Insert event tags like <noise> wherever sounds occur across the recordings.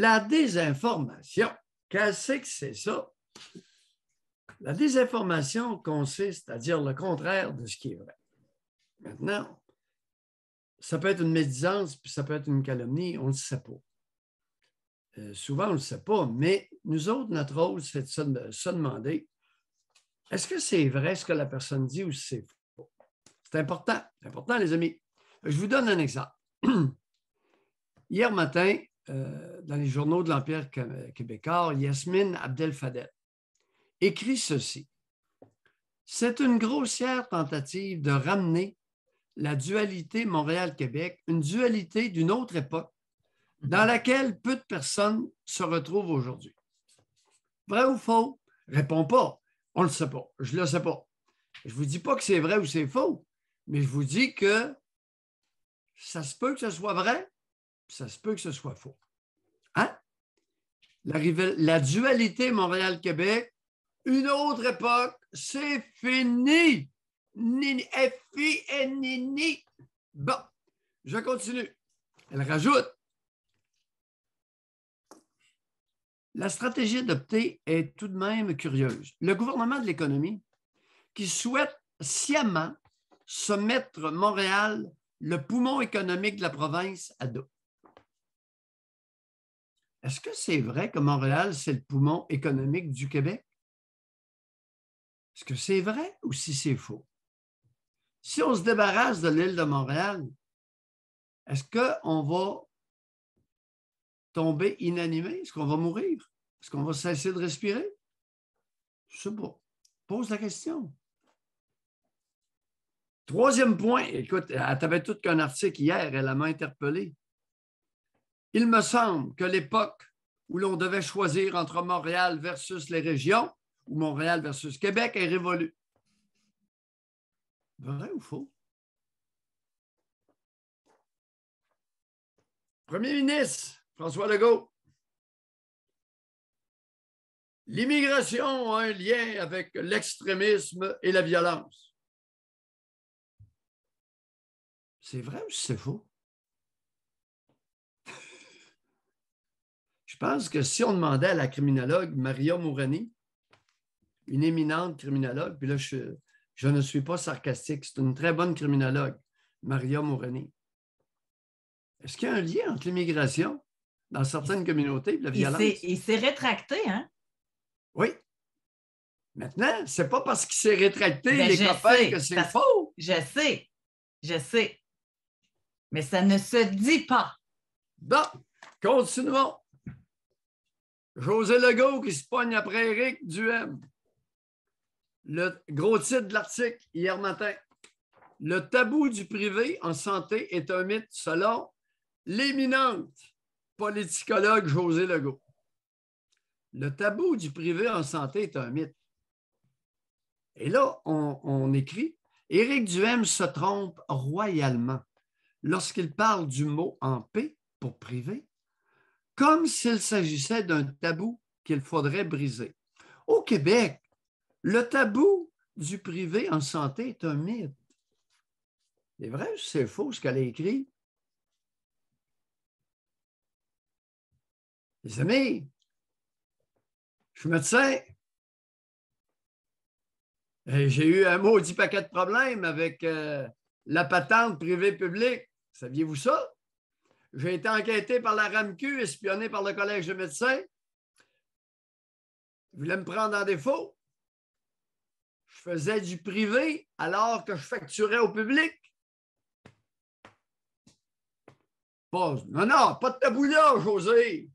La désinformation, qu'est-ce que c'est ça? La désinformation consiste à dire le contraire de ce qui est vrai. Maintenant, ça peut être une médisance, puis ça peut être une calomnie, on ne le sait pas. Euh, souvent, on ne le sait pas, mais nous autres, notre rôle, c'est de se, se demander est-ce que c'est vrai ce que la personne dit ou c'est faux? C'est important, c'est important, les amis. Je vous donne un exemple. <clears throat> Hier matin, euh, dans les journaux de l'Empire québécois, Yasmine Abdel Fadel, écrit ceci. C'est une grossière tentative de ramener la dualité Montréal-Québec, une dualité d'une autre époque dans mhm. laquelle peu de personnes se retrouvent aujourd'hui. Vrai ou faux? Réponds pas. On ne le sait pas. Je ne le sais pas. Je ne vous dis pas que c'est vrai ou c'est faux, mais je vous dis que ça se peut que ce soit vrai, ça se peut que ce soit faux. Hein? La, la dualité Montréal-Québec, une autre époque, c'est fini. Nini, f Nini. Bon, je continue. Elle rajoute. La stratégie adoptée est tout de même curieuse. Le gouvernement de l'économie, qui souhaite sciemment se mettre Montréal, le poumon économique de la province, à dos. Est-ce que c'est vrai que Montréal, c'est le poumon économique du Québec? Est-ce que c'est vrai ou si c'est faux? Si on se débarrasse de l'île de Montréal, est-ce qu'on va tomber inanimé? Est-ce qu'on va mourir? Est-ce qu'on va cesser de respirer? Je ne sais pas. Pose la question. Troisième point, écoute, elle avait tout qu'un article hier, elle m'a interpellé. Il me semble que l'époque où l'on devait choisir entre Montréal versus les régions ou Montréal versus Québec est révolue. Vrai ou faux? Premier ministre, François Legault. L'immigration a un lien avec l'extrémisme et la violence. C'est vrai ou c'est faux? Je pense que si on demandait à la criminologue Maria Mourani, une éminente criminologue, puis là, je, ne suis pas sarcastique, c'est une très bonne criminologue, Maria Mourani. Est-ce qu'il y a un lien entre l'immigration dans certaines communautés et la violence? Il s'est rétracté, hein? Oui. Maintenant, c'est pas parce qu'il s'est rétracté, ben, les copains, que c'est faux. je sais, je sais. Mais ça ne se dit pas. Bon, continuons. José Legault qui se pogne après Eric Duhem. Le gros titre de l'article hier matin. Le tabou du privé en santé est un mythe selon l'éminente politicologue José Legault. Le tabou du privé en santé est un mythe. Et là, on, écrit Éric Duhem se trompe royalement lorsqu'il parle du mot en paix pour privé comme s'il s'agissait d'un tabou qu'il faudrait briser. Au Québec, le tabou du privé en santé est un mythe. C'est vrai ou c'est faux ce qu'elle a écrit? Les amis, je suis médecin. J'ai eu un maudit paquet de problèmes avec euh, la patente privée-publique. Saviez-vous ça? J'ai été enquêté par la RAMQ, espionné par le Collège de médecins. Ils voulaient me prendre en défaut. Je faisais du privé alors que je facturais au public. non, non, pas de tabou José.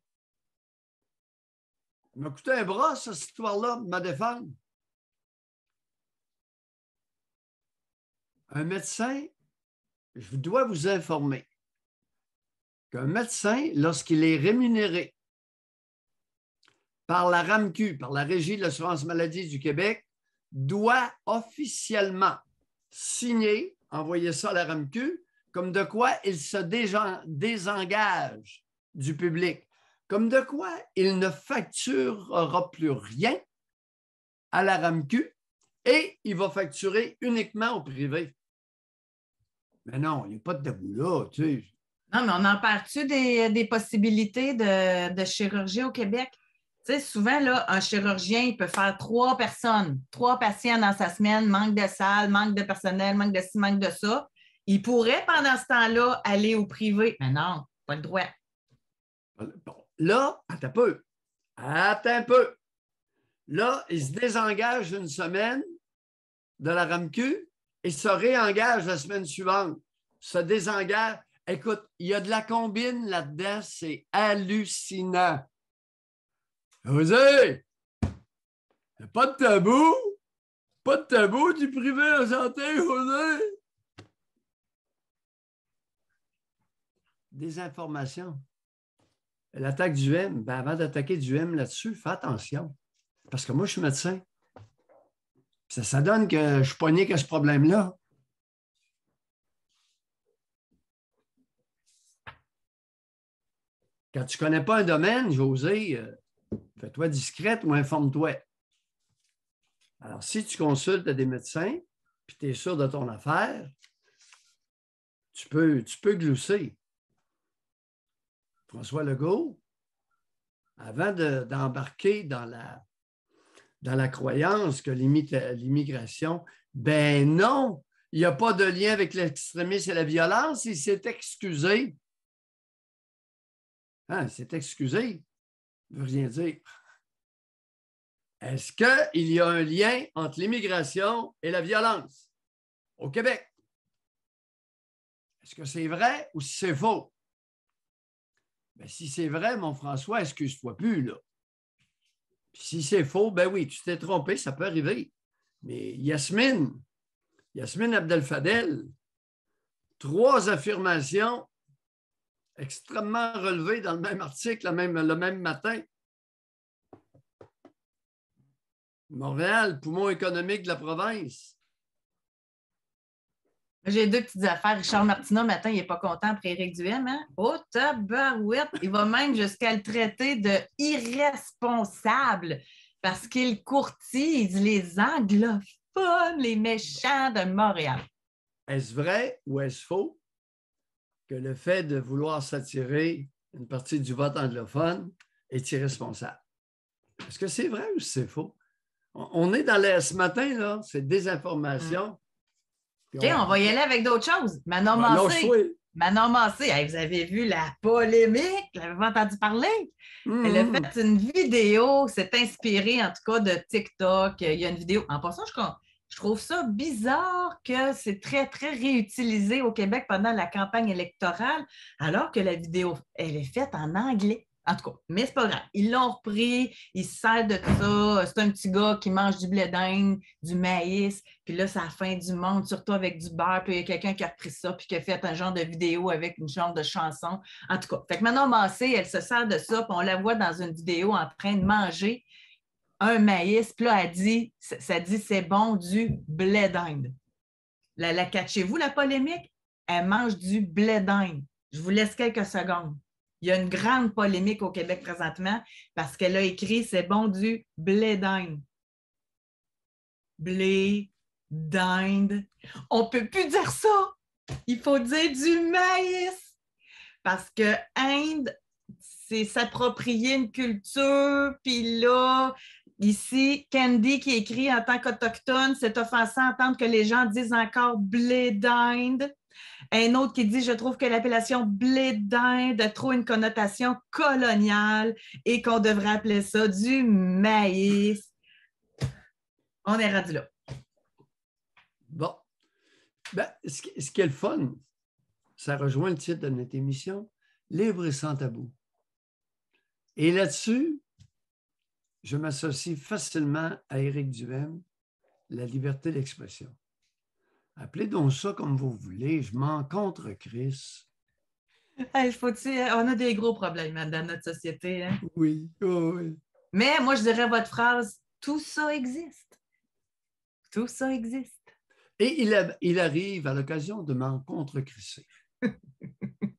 Il m'a coûté un bras, cette histoire-là, de ma défendre. Un médecin, je dois vous informer qu'un médecin, lorsqu'il est rémunéré par la RAMQ, par la Régie de l'assurance maladie du Québec, doit officiellement signer, envoyer ça à la RAMQ, comme de quoi il se désengage du public, comme de quoi il ne facturera plus rien à la RAMQ et il va facturer uniquement au privé. Mais non, il n'y a pas de tabou là, tu sais. Non, mais on en parle-tu des, possibilités de, chirurgie au Québec? Tu sais, souvent, là, un chirurgien, il peut faire trois personnes, trois patients dans sa semaine, manque de salle, manque de personnel, manque de ci, manque de ça. Il pourrait, pendant ce temps-là, aller au privé. Mais non, pas le droit. là, attends un peu. Attends un peu. Là, il se désengage une semaine de la RAMQ et se réengage la semaine suivante. Se désengage. Écoute, il y a de la combine là-dedans, c'est hallucinant. a Pas de tabou! Pas de tabou du privé en santé, José. Des informations. L'attaque du M, ben avant d'attaquer du M là-dessus, fais attention. Parce que moi, je suis médecin. Ça, ça donne que je suis pas né que ce problème-là. Quand tu ne connais pas un domaine, José, euh, fais-toi discrète ou informe-toi. Alors, si tu consultes des médecins, puis tu es sûr de ton affaire, tu peux, tu peux glousser. François Legault, avant d'embarquer dans, la, dans la croyance que l'immigration, ben non, il n'y a pas de lien avec l'extrémisme et la violence, il s'est excusé ah, c'est excusé, ne veut rien dire. Est-ce qu'il y a un lien entre l'immigration et la violence au Québec? Est-ce que c'est vrai ou si c'est faux? Ben, si c'est vrai, mon François, excuse-toi plus, là. si c'est faux, ben oui, tu t'es trompé, ça peut arriver. Mais Yasmine, Yasmine Abdel Fadel, trois affirmations extrêmement relevé dans le même article, le même, le même matin. Montréal, poumon économique de la province. J'ai deux petites affaires. Richard Martineau, matin, il n'est pas content après Éric Duhem. Hein? Oh, tabarouette! Il va même jusqu'à le traiter de irresponsable parce qu'il courtise les anglophones, les méchants de Montréal. Est-ce vrai ou est-ce faux? que le fait de vouloir s'attirer une partie du vote anglophone est irresponsable. Est-ce que c'est vrai ou c'est faux? On est dans l'air ce matin, là, c'est désinformation. informations... Hum. OK, on... va y aller avec d'autres choses. Manon ben, vous avez vu la polémique, vous avez entendu parler? Hum. Elle a fait une vidéo, s'est inspiré, en tout cas de TikTok. Il y a une vidéo, en passant, je, crois. Je trouve ça bizarre que c'est très, très réutilisé au Québec pendant la campagne électorale, alors que la vidéo, elle est faite en anglais. En tout cas, mais c'est pas grave. Ils l'ont repris, ils se servent de ça. C'est un petit gars qui mange du blé d'Inde, du maïs, puis là, c'est la fin du monde, surtout avec du beurre. Puis il y a quelqu'un qui a repris ça, puis qui a fait un genre de vidéo avec une genre de chanson. En tout cas, fait que Massé, elle se sert de ça, puis on la voit dans une vidéo en train de manger un maïs. Puis là, dit, ça dit c'est bon du blé d'Inde. La, la catchez-vous la polémique? Elle mange du blé d'Inde. Je vous laisse quelques secondes. Il y a une grande polémique au Québec présentement parce qu'elle a écrit c'est bon du blé d'Inde. Blé d'Inde. On ne peut plus dire ça. Il faut dire du maïs. Parce que Inde, c'est s'approprier une culture, puis là, Ici, Candy qui écrit en tant qu'Autochtone, c'est offensant d'entendre que les gens disent encore blé d'Inde. Un autre qui dit Je trouve que l'appellation blé d'Inde a trop une connotation coloniale et qu'on devrait appeler ça du maïs. On est rendu là. Bon. Ben, ce, qui est le fun, ça rejoint le titre de notre émission Livre et sans tabou. Et là-dessus, je m'associe facilement à Éric Duhem, la liberté d'expression. Appelez donc ça comme vous voulez, je m'en contre Chris. faut on a des gros problèmes hein, dans notre société. Hein? Oui, oui. Mais moi, je dirais votre phrase, tout ça existe. Tout ça existe. Et il, arrive à l'occasion de m'en contre <laughs>